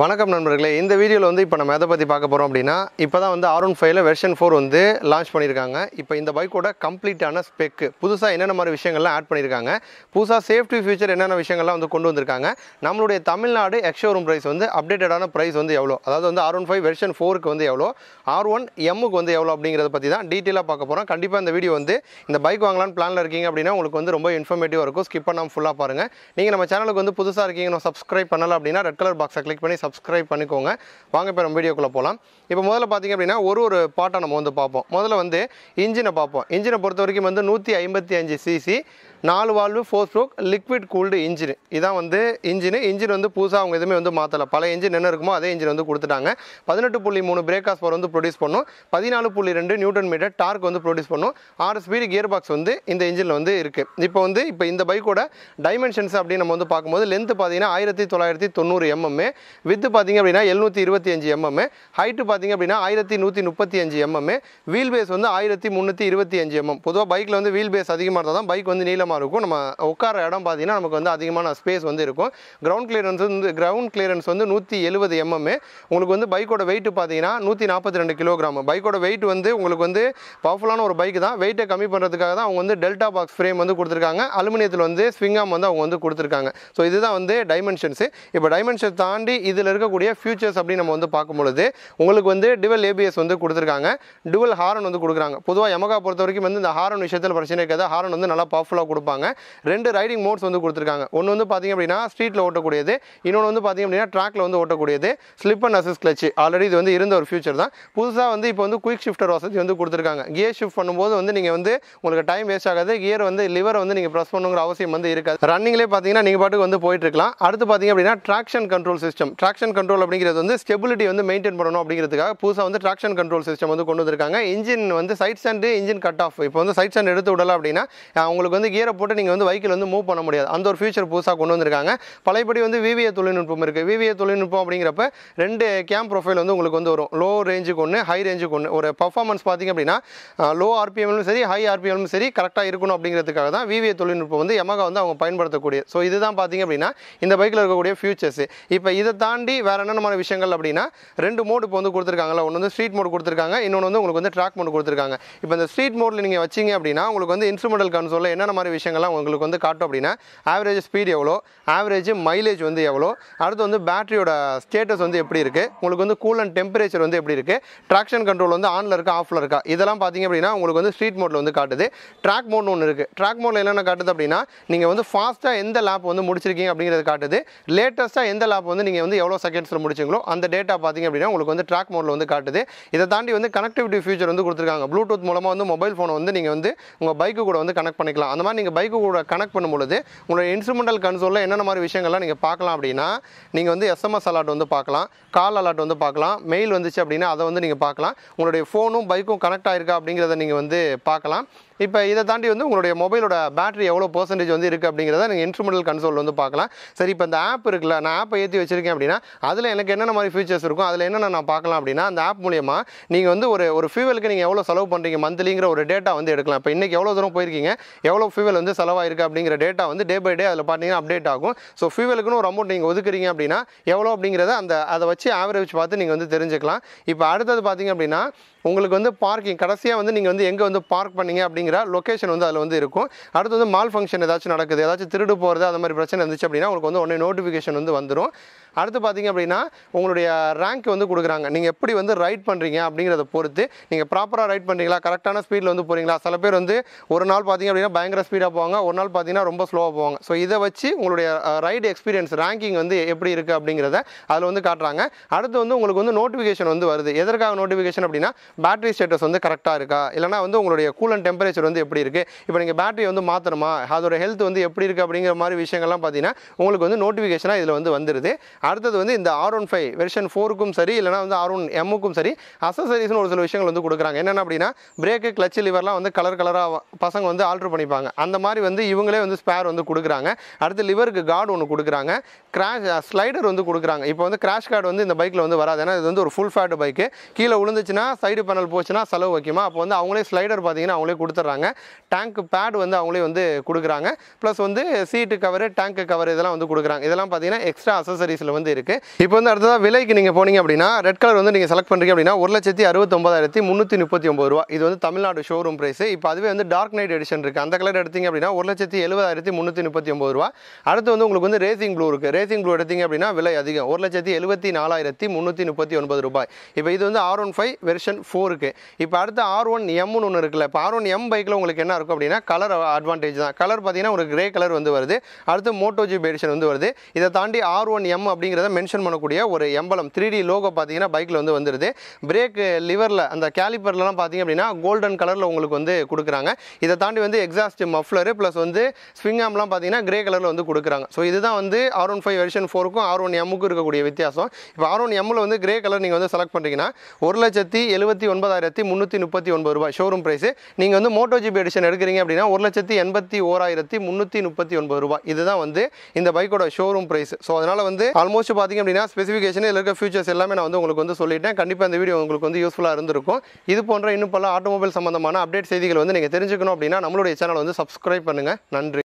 வணக்கம் நண்பர்களே இந்த வீடியோவில் வந்து இப்போ நம்ம எதை பற்றி பார்க்க போகிறோம் அப்படின்னா இப்போ தான் வந்து ஆர் ஒன் ஃபைவ்ல வெர்ஷன் ஃபோர் வந்து லான்ச் பண்ணியிருக்காங்க இப்போ இந்த பைக்கோட கம்ப்ளீட்டான ஸ்பெக்கு புதுசாக என்னென்ன மாதிரி விஷயங்கள்லாம் ஆட் பண்ணியிருக்காங்க புதுசாக சேஃப்டி ஃபியூச்சர் என்னென்ன விஷயங்கள்லாம் வந்து கொண்டு வந்திருக்காங்க நம்மளுடைய தமிழ்நாடு எக்ஷோரூம் ப்ரைஸ் வந்து அப்டேட்டடான ப்ரைஸ் வந்து எவ்வளோ அதாவது வந்து ஆர் ஒன் ஃபைவ் வெர்ஷன் ஃபோருக்கு வந்து எவ்வளோ ஆர் ஒன் எம்முக்கு வந்து எவ்வளோ அப்படிங்கிறத பற்றி தான் டீட்டெயிலாக பார்க்க போகிறோம் கண்டிப்பாக இந்த வீடியோ வந்து இந்த பைக் வாங்கலான்னு பிளானில் இருக்கீங்க அப்படின்னா உங்களுக்கு வந்து ரொம்ப இன்ஃபர்மேட்டிவாக இருக்கும் ஸ்கிப் பண்ணாமல் ஃபுல்லாக பாருங்கள் நீங்கள் நம்ம சேனலுக்கு வந்து புதுசாக இருக்கீங்க சப்ஸ்கிரைப் பண்ணலாம் அப்படின்னா ரெட் கலர் பாக்ஸை கிளிக் பண்ணி சப்ஸ்கிரைப் பண்ணிக்கோங்க வாங்க இப்போ நம்ம வீடியோக்குள்ளே போகலாம் இப்போ முதல்ல பார்த்திங்க அப்படின்னா ஒரு ஒரு பாட்டை நம்ம வந்து பார்ப்போம் முதல்ல வந்து இன்ஜினை பார்ப்போம் இன்ஜினை பொறுத்த வரைக்கும் வந்து நூற்றி ஐம்பத்தி அஞ்சு சிசி நாலு valve four stroke liquid cooled engine இதான் வந்து இன்ஜின் இன்ஜின் வந்து புதுசாக அவங்க எதுவுமே வந்து மாற்றலை பல இன்ஜின் என்ன இருக்குமோ அதே இன்ஜின் வந்து கொடுத்துட்டாங்க பதினெட்டு புள்ளி மூணு பிரேக்காஸ் பவர் வந்து ப்ரொடியூஸ் பண்ணும் பதினாலு புள்ளி ரெண்டு நியூட்டன் மீட்டர் டார்க் வந்து ப்ரொடியூஸ் பண்ணும் ஆறு ஸ்பீடு கியர் பாக்ஸ் வந்து இந்த இன்ஜினில் வந்து இருக்குது இப்போ வந்து இப்போ இந்த பைக்கோட டைமென்ஷன்ஸ் அப்படின்னு நம்ம வந்து பார்க்கும்போது லென்த்து பார்த்தீங்கன்னா ஆயிரத்தி தொள்ளாயிரத்தி தொண்ணூறு எம்எம் வித்து பார்த்திங்க அப்படின்னா எழுநூற்றி இருபத்தி அஞ்சு எம்எம் ஹைட்டு பார்த்திங்க அப்படின்னா ஆயிரத்தி நூற்றி முப்பத்தி அஞ்சு எம்எம் வீல் பேஸ் வந்து ஆயிரத்தி முந்நூற்றி இருபத்தி அஞ்சு எம்எம் பொதுவாக பைக்கில் வந்து வீல் பேஸ் அதிகமாக இருந்தால் தான் பைக் வந்து நீளம் நீளமாக இருக்கும் நம்ம உட்கார இடம் பார்த்தீங்கன்னா நமக்கு வந்து அதிகமான ஸ்பேஸ் வந்து இருக்கும் கிரவுண்ட் கிளியரன்ஸ் வந்து கிரவுண்ட் கிளியரன்ஸ் வந்து நூற்றி எழுபது எம்எம் உங்களுக்கு வந்து பைக்கோட வெயிட் பார்த்தீங்கன்னா நூற்றி நாற்பத்தி ரெண்டு கிலோகிராம் பைக்கோட வெயிட் வந்து உங்களுக்கு வந்து பவர்ஃபுல்லான ஒரு பைக் தான் வெயிட்டை கம்மி பண்ணுறதுக்காக தான் அவங்க வந்து டெல்டா பாக்ஸ் ஃப்ரேம் வந்து கொடுத்துருக்காங்க அலுமினியத்தில் வந்து ஸ்விங்காம் வந்து அவங்க வந்து கொடுத்துருக்காங்க ஸோ இதுதான் வந்து டைமென்ஷன்ஸு இப்போ டைமென்ஷன் தாண்டி இதில் இருக்கக்கூடிய ஃபியூச்சர்ஸ் அப்படின்னு நம்ம வந்து பார்க்கும் பொழுது உங்களுக்கு வந்து டிவல் ஏபிஎஸ் வந்து கொடுத்துருக்காங்க டுவல் ஹாரன் வந்து கொடுக்குறாங்க பொதுவாக எமகா பொறுத்த வரைக்கும் வந்து இந்த ஹாரன் விஷயத்தில் பிரச்சனை இருக்காது ஹாரன் வந்து நல்லா பவர்ஃபுல்லாக கொடுப்பாங்க ரெண்டு ரைடிங் மோட்ஸ் வந்து கொடுத்துருக்காங்க ஒன்று வந்து பார்த்திங்க அப்படின்னா ஸ்ட்ரீட்டில் ஓட்டக்கூடியது இன்னொன்று வந்து பார்த்திங்க அப்படின்னா ட்ராக்கில் வந்து ஓட்டக்கூடியது slip and assist clutch already இது வந்து இருந்த ஒரு ஃபியூச்சர் தான் புதுசாக வந்து இப்போ வந்து குயிக் ஷிஃப்டர் வசதி வந்து கொடுத்துருக்காங்க கியர் ஷிஃப்ட் பண்ணும்போது வந்து நீங்கள் வந்து உங்களுக்கு டைம் வேஸ்ட் ஆகாது கியர் வந்து லிவர் வந்து நீங்கள் ப்ரெஸ் பண்ணுங்கிற அவசியம் வந்து இருக்காது ரன்னிங்லேயே பார்த்தீங்கன்னா நீங்கள் பாட்டுக்கு வந்து போயிட்டு இருக்கலாம் அடுத்து பார்த்தீங்க அப்படின்னா traction control system traction control அப்படிங்கிறது வந்து ஸ்டெபிலிட்டி வந்து மெயின்டைன் பண்ணணும் அப்படிங்கிறதுக்காக புதுசாக வந்து ட்ராக்ஷன் கண்ட்ரோல் சிஸ்டம் வந்து கொண்டு வந்திருக்காங்க இன்ஜின் வந்து side stand engine cut off இப்போ வந்து சைட் சாண்ட் எடுத்து விடலாம் அப்படின்னா உங்களுக்கு வந்து கியர் கியரை போட்டு நீங்கள் வந்து வைக்கிள் வந்து மூவ் பண்ண முடியாது அந்த ஒரு ஃபியூச்சர் புதுசாக கொண்டு வந்திருக்காங்க பழையபடி வந்து விவிஏ தொழில்நுட்பம் இருக்குது விவிஏ தொழில்நுட்பம் அப்படிங்கிறப்ப ரெண்டு கேம் ப்ரொஃபைல் வந்து உங்களுக்கு வந்து வரும் லோ ரேஞ்சுக்கு ஒன்று ஹை ரேஞ்சுக்கு ஒன்று ஒரு பர்ஃபார்மன்ஸ் பார்த்திங்க அப்படின்னா லோ ஆர்பிஎம்லும் சரி ஹை ஆர்பிஎம்லும் சரி கரெக்டாக இருக்கணும் அப்படிங்கிறதுக்காக தான் விவிஏ தொழில்நுட்பம் வந்து எமகா வந்து அவங்க பயன்படுத்தக்கூடிய ஸோ இதுதான் பார்த்திங்க அப்படின்னா இந்த பைக்கில் இருக்கக்கூடிய ஃபியூச்சர்ஸ் இப்போ இதை தாண்டி வேறு என்னென்னமான விஷயங்கள் அப்படின்னா ரெண்டு மோடு இப்போ வந்து கொடுத்துருக்காங்களா ஒன்று வந்து ஸ்ட்ரீட் மோடு கொடுத்துருக்காங்க இன்னொன்று வந்து உங்களுக்கு வந்து ட்ராக் மோடு கொடுத்துருக்காங்க இப்போ இந்த ஸ்ட்ரீட் மோடில் நீங்கள் வச்சிங்க அப்படின்னா உங்களுக்கு வந்து இன்ஸ்ட்ருமெண்டல் கன்சோலில் என்னென்ன மாதிரி விஷயங்கள்லாம் உங்களுக்கு வந்து காட்டும் அப்படின்னா ஆவரேஜ் ஸ்பீட் எவ்வளோ ஆவரேஜ் மைலேஜ் வந்து எவ்வளோ அடுத்து வந்து பேட்டரியோட ஸ்டேட்டஸ் வந்து எப்படி இருக்குது உங்களுக்கு வந்து கூல் அண்ட் டெம்பரேச்சர் வந்து எப்படி இருக்குது ட்ராக்ஷன் கண்ட்ரோல் வந்து ஆனில் இருக்கா ஆஃபில் இருக்கா இதெல்லாம் பார்த்தீங்க அப்படின்னா உங்களுக்கு வந்து ஸ்ட்ரீட் மோட்டில் வந்து காட்டுது ட்ராக் மோட்னு ஒன்று இருக்குது ட்ராக் மோட்டில் என்னென்ன காட்டுது அப்படின்னா நீங்கள் வந்து ஃபாஸ்ட்டாக எந்த லேப் வந்து முடிச்சிருக்கீங்க அப்படிங்கிறது காட்டுது லேட்டஸ்ட்டாக எந்த லேப் வந்து நீங்கள் வந்து எவ்வளோ செகண்ட்ஸில் முடிச்சிங்களோ அந்த டேட்டா பார்த்தீங்க அப்படின்னா உங்களுக்கு வந்து ட்ராக் மோட்டில் வந்து காட்டுது இதை தாண்டி வந்து கனெக்டிவிட்டி ஃபியூச்சர் வந்து கொடுத்துருக்காங்க ப்ளூடூத் மூலமாக வந்து மொபைல் ஃபோனை வந்து நீங்கள் வந்து உங்கள் பைக்கு கூட வந்து கனெக்ட் பண்ணிக்கலாம் அந்த மாதிரி நீங்கள் பைக்கு கூட கனெக்ட் பண்ணும்பொழுது உங்களோட இன்ஸ்ட்ருமெண்டல் கன்சோலில் என்னென்ன மாதிரி விஷயங்கள்லாம் நீங்கள் பார்க்கலாம் அப்படின்னா நீங்கள் வந்து எஸ்எம்எஸ் அலாட் வந்து பார்க்கலாம் கால் அலாட் வந்து பார்க்கலாம் மெயில் வந்துச்சு அப்படின்னா அதை வந்து நீங்கள் பார்க்கலாம் உங்களுடைய ஃபோனும் பைக்கும் கனெக்ட் ஆகிருக்கா அப்படிங்கிறத நீங்கள் வந்து பார்க்கலாம் இப்போ இதை தாண்டி வந்து உங்களுடைய மொபைலோட பேட்டரி எவ்வளோ பர்சன்டேஜ் வந்து இருக்குது அப்படிங்கிறத நீங்கள் இன்ஸ்ட்ருமெண்டல் கன்சோல் வந்து பார்க்கலாம் சரி இப்போ இந்த ஆப் இருக்குல்ல நான் ஆப்பை ஏற்றி வச்சிருக்கேன் அப்படின்னா அதில் எனக்கு என்னென்ன மாதிரி ஃபீச்சர்ஸ் இருக்கும் அதில் என்னென்ன நான் பார்க்கலாம் அப்படின்னா அந்த ஆப் மூலியமாக நீங்கள் வந்து ஒரு ஒரு ஃபியூவலுக்கு நீங்கள் எவ்வளோ செலவு பண்ணுறீங்க மந்த்லிங்கிற ஒரு டேட்டா வந்து எடுக்கலாம் இப்போ இன்றைக்கி எவ்வளோ தூரம் போயிருக்கீங்க எவ்வளோ ஃபியூவல் வந்து செலவாயிருக்கு அப்படிங்கிற டேட்டா வந்து டே பை டே அதில் பார்த்தீங்கன்னா அப்டேட் ஆகும் ஸோ ஃபியூவலுக்குன்னு ஒரு அமௌண்ட் நீங்கள் ஒதுக்குறீங்க அப்படின்னா எவ்வளோ அப்படிங்கிறத அந்த அதை வச்சு ஆவரேஜ் பார்த்து நீங்கள் வந்து தெரிஞ்சுக்கலாம் இப்போ அடுத்தது பார்த்தீங்க அப்படின்னா உங்களுக்கு வந்து பார்க்கிங் கடைசியாக வந்து நீங்கள் வந்து எங்கே வந்து பார்க் பண்ணீங்க அப்படிங்கிற லொக்கேஷன் வந்து அதில் வந்து இருக்கும் அடுத்து வந்து மால் ஃபங்க்ஷன் ஏதாச்சும் நடக்குது ஏதாச்சும் திருடு போகிறது அந்த மாதிரி பிரச்சனை இருந்துச்சு அப்படின்னா உங்களுக்கு வந்து ஒன்றே நோட்டிஃபிகேஷன் வந்து வந்துடும் அடுத்து பார்த்திங்க அப்படின்னா உங்களுடைய ரேங்க் வந்து கொடுக்குறாங்க நீங்கள் எப்படி வந்து ரைட் பண்ணுறீங்க அப்படிங்கிறத பொறுத்து நீங்கள் ப்ராப்பராக ரைட் பண்ணுறீங்களா கரெக்டான ஸ்பீடில் வந்து போகிறீங்களா சில பேர் வந்து ஒரு நாள் பார்த்திங்க அப்படின்னா பயங்கர ஸ்பீடாக போவாங்க ஒரு நாள் பார்த்திங்கன்னா ரொம்ப ஸ்லோவாக போவாங்க ஸோ இதை வச்சு உங்களுடைய ரைடு எக்ஸ்பீரியன்ஸ் ரேங்கிங் வந்து எப்படி இருக்குது அப்படிங்கிறத அதில் வந்து காட்டுறாங்க அடுத்து வந்து உங்களுக்கு வந்து நோட்டிஃபிகேஷன் வந்து வருது எதற்காக நோட்டிஃபிகேஷன் அப்படின்னா பேட்டரி ஸ்டேட்டஸ் வந்து கரெக்டாக இருக்கா இல்லைனா வந்து உங்களுடைய கூலன் டெம்பரேச்சர் வந்து எப்படி இருக்குது இப்போ நீங்கள் பேட்டரி வந்து மாற்றணுமா அதோட ஹெல்த் வந்து எப்படி இருக்குது அப்படிங்கிற மாதிரி விஷயங்கள்லாம் பார்த்தீங்கன்னா உங்களுக்கு வந்து நோட்டிஃபிகேஷனாக இதில் வந்து வந்துடுது அடுத்தது வந்து இந்த ஆர் ஒன் ஃபைவ் வெர்ஷன் ஃபோருக்கும் சரி இல்லைனா வந்து ஆர் ஒன் எம்முக்கும் சரி அசசரிஸ்னு ஒரு சில விஷயங்கள் வந்து கொடுக்குறாங்க என்னென்ன அப்படின்னா பிரேக்கு கிளச்சு லிவர்லாம் வந்து கலர் கலராக பசங்க வந்து ஆல்ட்ரு பண்ணிப்பாங்க அந்த மாதிரி வந்து இவங்களே வந்து ஸ்பேர் வந்து கொடுக்குறாங்க அடுத்து லிவருக்கு கார்டு ஒன்று கொடுக்குறாங்க கிராஷ் ஸ்லைடர் வந்து கொடுக்குறாங்க இப்போ வந்து கிராஷ் கார்டு வந்து இந்த பைக்கில் வந்து வராது ஏன்னா இது வந்து ஒரு ஃபுல் ஃபேட் பைக்கு கீழே விழுந்துச்சுன்னா சைடு சைடு பேனல் போச்சுன்னா செலவு வைக்குமா அப்போ வந்து அவங்களே ஸ்லைடர் பார்த்தீங்கன்னா அவங்களே கொடுத்துட்றாங்க டேங்க் பேட் வந்து அவங்களே வந்து கொடுக்குறாங்க ப்ளஸ் வந்து சீட்டு கவர் டேங்க் கவர் இதெல்லாம் வந்து கொடுக்குறாங்க இதெல்லாம் பார்த்தீங்கன்னா எக்ஸ்ட்ரா அசசரிஸில் வந்து இருக்குது இப்போ வந்து அடுத்ததாக விலைக்கு நீங்கள் போனீங்க அப்படின்னா ரெட் கலர் வந்து நீங்கள் செலக்ட் பண்ணுறீங்க அப்படின்னா ஒரு லட்சத்தி அறுபத்தொம்பதாயிரத்தி முந்நூற்றி முப்பத்தி ஒம்பது ரூபா இது வந்து தமிழ்நாடு ஷோரூம் ப்ரைஸ் இப்போ அதுவே வந்து டார்க் நைட் எடிஷன் இருக்குது அந்த கலர் எடுத்தீங்க அப்படின்னா ஒரு லட்சத்தி எழுபதாயிரத்தி முந்நூற்றி முப்பத்தி ஒம்பது ரூபா அடுத்து வந்து உங்களுக்கு வந்து ரேசிங் ப்ளூ இருக்குது ரேசிங் ப்ளூ எடுத்தீங்க அப்படின்னா விலை அதிகம் ஒரு லட்சத்தி எழுபத்தி நாலாயிரத்தி முந்நூற்றி முப்பத்தி ஒன்பது ரூபாய் இப்போ இது வந்து ஆர் ஒன் ஃபைவ் வெர்ஷன் ஃபோருக்கு இப்போ அடுத்து ஆர் ஒன் எம்னு ஒன்று இருக்குல்ல இப்போ ஆர் ஒன் எம் பைக்கில் உங்களுக்கு என்ன இருக்கும் அப்படின்னா கலர் அட்வான்டேஜ் தான் கலர் பார்த்தீங்கன்னா ஒரு கிரே கலர் வந்து வருது அடுத்து மோட்டோஜி பெடிஷன் வந்து வருது இதை தாண்டி ஆர் ஒன் எம் அப்படிங்கிறத மென்ஷன் பண்ணக்கூடிய ஒரு எம்பலம் த்ரீ டி லோகோ பார்த்தீங்கன்னா பைக்கில் வந்து வந்துடுது பிரேக் லிவரில் அந்த கேலிப்பர்லாம் பார்த்தீங்க அப்படின்னா கோல்டன் கலரில் உங்களுக்கு வந்து கொடுக்குறாங்க இதை தாண்டி வந்து எக்ஸாஸ்ட் மஃப்ளர் ப்ளஸ் வந்து ஸ்விங்காம்லாம் பார்த்தீங்கன்னா கிரே கலரில் வந்து கொடுக்குறாங்க ஸோ இதுதான் வந்து ஆர் ஒன் ஃபைவ் வெர்ஷன் ஃபோருக்கும் ஆர் ஒன் எம்முக்கும் இருக்கக்கூடிய வித்தியாசம் இப்போ ஆர் ஒன் எம்மில் வந்து கிரே கலர் நீங்கள் வந்து செலக்ட் பண்ணுறீங்கன்னா ஒரு லட்சத்தி எழுபத்தி ஐம்பத்தி ஒன்பதாயிரத்தி முந்நூற்றி முப்பத்தி ஒன்பது ரூபாய் ஷோரூம் ப்ரைஸ் நீங்கள் வந்து மோட்டோ ஜிபி எடிஷன் எடுக்கிறீங்க அப்படின்னா ஒரு லட்சத்தி எண்பத்தி ஓராயிரத்தி முந்நூற்றி முப்பத்தி ஒன்பது ரூபாய் இதுதான் வந்து இந்த பைக்கோட ஷோரூம் ப்ரைஸ் ஸோ அதனால் வந்து ஆல்மோஸ்ட் பார்த்தீங்க அப்படின்னா ஸ்பெசிஃபிகேஷன் இதில் இருக்க ஃபியூச்சர்ஸ் எல்லாமே நான் வந்து உங்களுக்கு வந்து சொல்லிட்டேன் கண்டிப்பாக இந்த வீடியோ உங்களுக்கு வந்து யூஸ்ஃபுல்லாக இருந்திருக்கும் இது போன்ற இன்னும் பல ஆட்டோமொபைல் சம்பந்தமான அப்டேட் செய்திகள் வந்து நீங்கள் தெரிஞ்சுக்கணும் அப்படின்னா நம்மளுடைய சேனல் வந்து சப்ஸ்கிரைப் பண்ணுங்கள் நன்றி